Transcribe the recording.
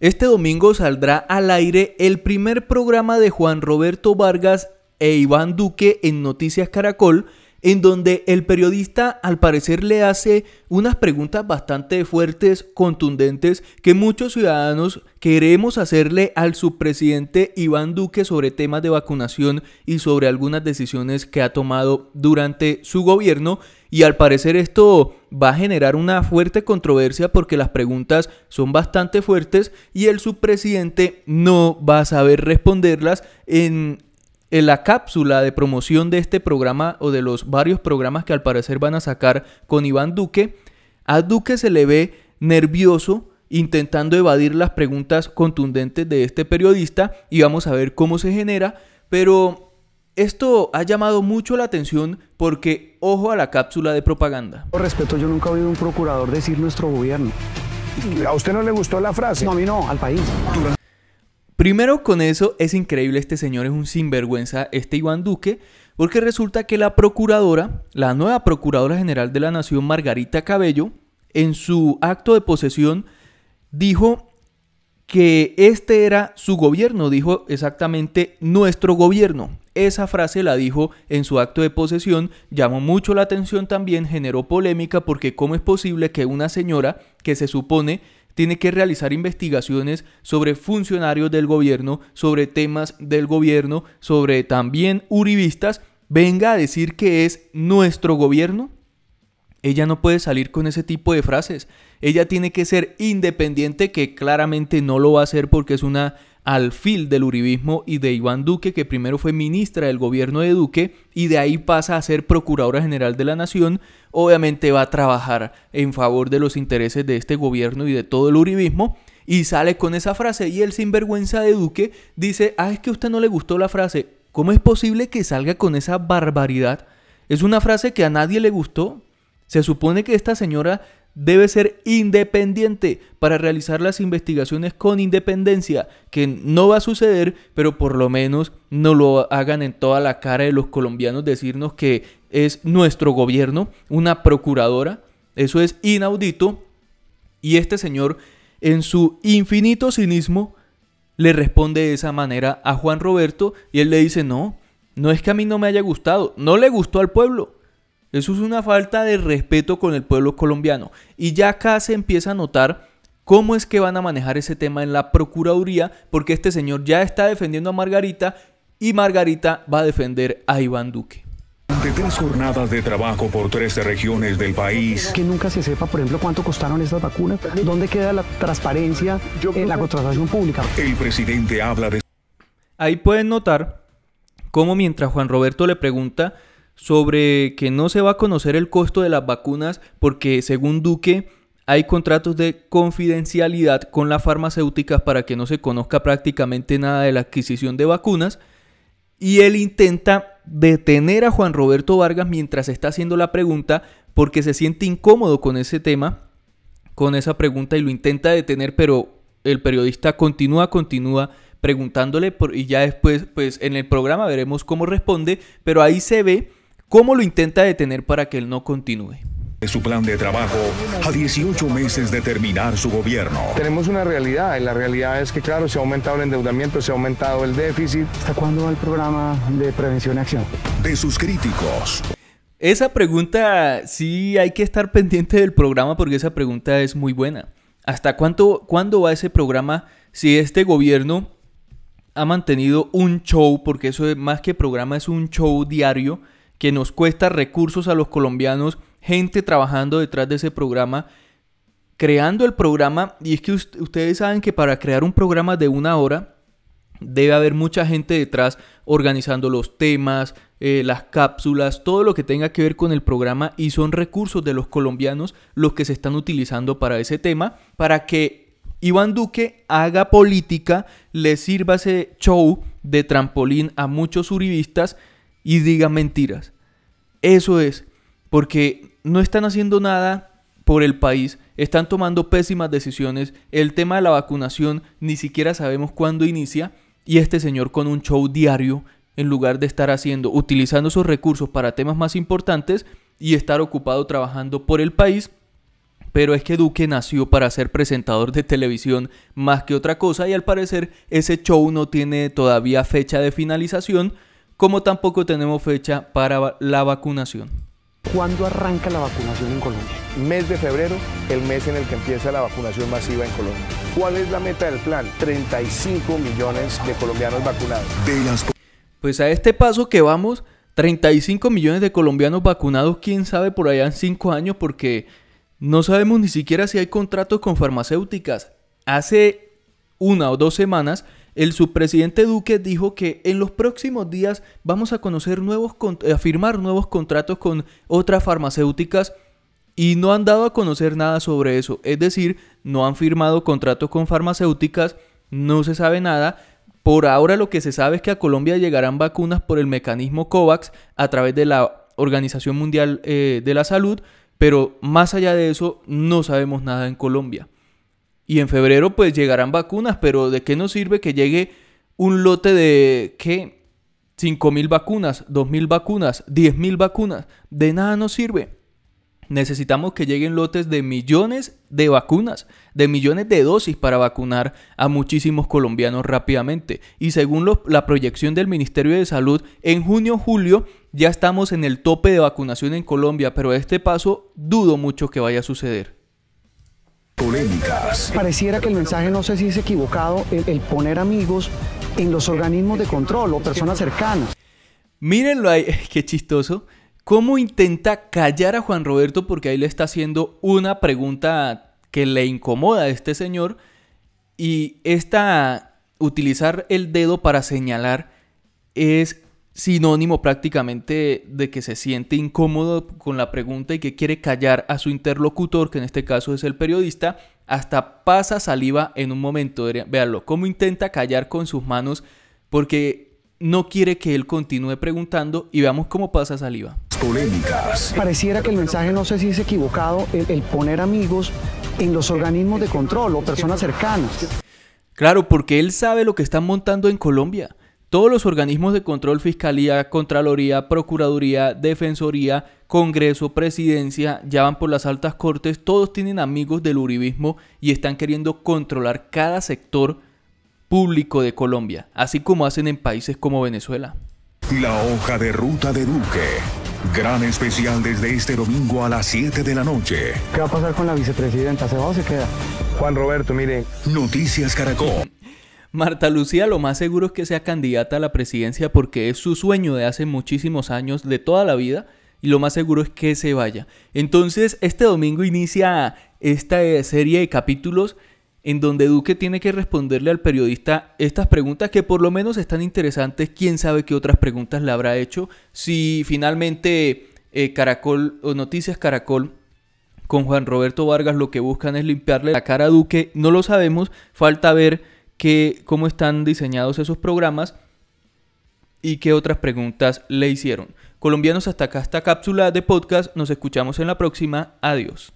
Este domingo saldrá al aire el primer programa de Juan Roberto Vargas e Iván Duque en Noticias Caracol en donde el periodista al parecer le hace unas preguntas bastante fuertes, contundentes, que muchos ciudadanos queremos hacerle al subpresidente Iván Duque sobre temas de vacunación y sobre algunas decisiones que ha tomado durante su gobierno. Y al parecer esto va a generar una fuerte controversia porque las preguntas son bastante fuertes y el subpresidente no va a saber responderlas en en la cápsula de promoción de este programa o de los varios programas que al parecer van a sacar con Iván Duque, a Duque se le ve nervioso intentando evadir las preguntas contundentes de este periodista y vamos a ver cómo se genera, pero esto ha llamado mucho la atención porque ojo a la cápsula de propaganda. Por respeto, yo nunca he oído un procurador decir nuestro gobierno. ¿A usted no le gustó la frase? No, a mí no, al país. Primero con eso es increíble, este señor es un sinvergüenza, este Iván Duque, porque resulta que la procuradora, la nueva procuradora general de la Nación, Margarita Cabello, en su acto de posesión dijo que este era su gobierno, dijo exactamente nuestro gobierno. Esa frase la dijo en su acto de posesión, llamó mucho la atención también, generó polémica porque cómo es posible que una señora que se supone tiene que realizar investigaciones sobre funcionarios del gobierno, sobre temas del gobierno, sobre también uribistas, venga a decir que es nuestro gobierno? Ella no puede salir con ese tipo de frases. Ella tiene que ser independiente, que claramente no lo va a hacer porque es una alfil del uribismo y de Iván Duque, que primero fue ministra del gobierno de Duque y de ahí pasa a ser procuradora general de la nación, obviamente va a trabajar en favor de los intereses de este gobierno y de todo el uribismo. Y sale con esa frase y el sinvergüenza de Duque dice, ah, es que a usted no le gustó la frase, ¿cómo es posible que salga con esa barbaridad? Es una frase que a nadie le gustó. Se supone que esta señora debe ser independiente para realizar las investigaciones con independencia, que no va a suceder, pero por lo menos no lo hagan en toda la cara de los colombianos decirnos que es nuestro gobierno una procuradora. Eso es inaudito. Y este señor, en su infinito cinismo, le responde de esa manera a Juan Roberto y él le dice, no, no es que a mí no me haya gustado, no le gustó al pueblo, eso es una falta de respeto con el pueblo colombiano. Y ya acá se empieza a notar cómo es que van a manejar ese tema en la Procuraduría, porque este señor ya está defendiendo a Margarita y Margarita va a defender a Iván Duque. De tres jornadas de trabajo por 13 regiones del país. Que nunca se sepa, por ejemplo, cuánto costaron estas vacunas, dónde queda la transparencia en la contratación pública. El presidente habla de... Ahí pueden notar cómo mientras Juan Roberto le pregunta sobre que no se va a conocer el costo de las vacunas porque según Duque hay contratos de confidencialidad con las farmacéuticas para que no se conozca prácticamente nada de la adquisición de vacunas y él intenta detener a Juan Roberto Vargas mientras está haciendo la pregunta porque se siente incómodo con ese tema, con esa pregunta y lo intenta detener, pero el periodista continúa, continúa preguntándole y ya después, pues en el programa veremos cómo responde, pero ahí se ve ¿Cómo lo intenta detener para que él no continúe? de su plan de trabajo a 18 meses de terminar su gobierno. Tenemos una realidad y la realidad es que, claro, se ha aumentado el endeudamiento, se ha aumentado el déficit. ¿Hasta cuándo va el programa de prevención y acción? De sus críticos. Esa pregunta sí hay que estar pendiente del programa porque esa pregunta es muy buena. ¿Hasta cuánto, cuándo va ese programa si este gobierno ha mantenido un show? Porque eso es más que programa, es un show diario que nos cuesta recursos a los colombianos, gente trabajando detrás de ese programa, creando el programa. Y es que ustedes saben que para crear un programa de una hora, debe haber mucha gente detrás organizando los temas, eh, las cápsulas, todo lo que tenga que ver con el programa y son recursos de los colombianos los que se están utilizando para ese tema, para que Iván Duque haga política, le sirva ese show de trampolín a muchos uribistas y diga mentiras. Eso es, porque no están haciendo nada por el país, están tomando pésimas decisiones, el tema de la vacunación ni siquiera sabemos cuándo inicia y este señor con un show diario en lugar de estar haciendo, utilizando sus recursos para temas más importantes y estar ocupado trabajando por el país. Pero es que Duque nació para ser presentador de televisión más que otra cosa y al parecer ese show no tiene todavía fecha de finalización, como tampoco tenemos fecha para la vacunación. ¿Cuándo arranca la vacunación en Colombia? Mes de febrero, el mes en el que empieza la vacunación masiva en Colombia. ¿Cuál es la meta del plan? 35 millones de colombianos vacunados. Pues a este paso que vamos, 35 millones de colombianos vacunados, quién sabe por allá en 5 años, porque no sabemos ni siquiera si hay contratos con farmacéuticas. Hace una o dos semanas el subpresidente Duque dijo que en los próximos días vamos a conocer nuevos, a eh, firmar nuevos contratos con otras farmacéuticas y no han dado a conocer nada sobre eso. Es decir, no han firmado contratos con farmacéuticas, no se sabe nada. Por ahora lo que se sabe es que a Colombia llegarán vacunas por el mecanismo COVAX a través de la Organización Mundial eh, de la Salud, pero más allá de eso no sabemos nada en Colombia. Y en febrero pues llegarán vacunas, pero ¿de qué nos sirve que llegue un lote de qué? mil vacunas, mil vacunas, 10.000 vacunas. De nada nos sirve. Necesitamos que lleguen lotes de millones de vacunas, de millones de dosis para vacunar a muchísimos colombianos rápidamente. Y según la proyección del Ministerio de Salud, en junio-julio o ya estamos en el tope de vacunación en Colombia, pero este paso dudo mucho que vaya a suceder. Pareciera que el mensaje, no sé si es equivocado, el, el poner amigos en los organismos de control o personas cercanas. Mírenlo ahí, qué chistoso. ¿Cómo intenta callar a Juan Roberto? Porque ahí le está haciendo una pregunta que le incomoda a este señor. Y esta, utilizar el dedo para señalar es sinónimo prácticamente de que se siente incómodo con la pregunta y que quiere callar a su interlocutor, que en este caso es el periodista, hasta pasa saliva en un momento. Veanlo, cómo intenta callar con sus manos porque no quiere que él continúe preguntando y veamos cómo pasa saliva. Polémicas. Pareciera que el mensaje, no sé si es equivocado, el poner amigos en los organismos de control o personas cercanas. Claro, porque él sabe lo que están montando en Colombia todos los organismos de control, Fiscalía, Contraloría, Procuraduría, Defensoría, Congreso, Presidencia, ya van por las altas cortes, todos tienen amigos del Uribismo y están queriendo controlar cada sector público de Colombia, así como hacen en países como Venezuela. La hoja de ruta de Duque. Gran especial desde este domingo a las 7 de la noche. ¿Qué va a pasar con la vicepresidenta? ¿Se va o se queda? Juan Roberto, mire. Noticias Caracol. Marta Lucía lo más seguro es que sea candidata a la presidencia porque es su sueño de hace muchísimos años, de toda la vida, y lo más seguro es que se vaya. Entonces, este domingo inicia esta eh, serie de capítulos en donde Duque tiene que responderle al periodista estas preguntas que por lo menos están interesantes, quién sabe qué otras preguntas le habrá hecho, si finalmente eh, Caracol o Noticias Caracol con Juan Roberto Vargas lo que buscan es limpiarle la cara a Duque, no lo sabemos, falta ver que, cómo están diseñados esos programas y qué otras preguntas le hicieron. Colombianos, hasta acá esta cápsula de podcast. Nos escuchamos en la próxima. Adiós.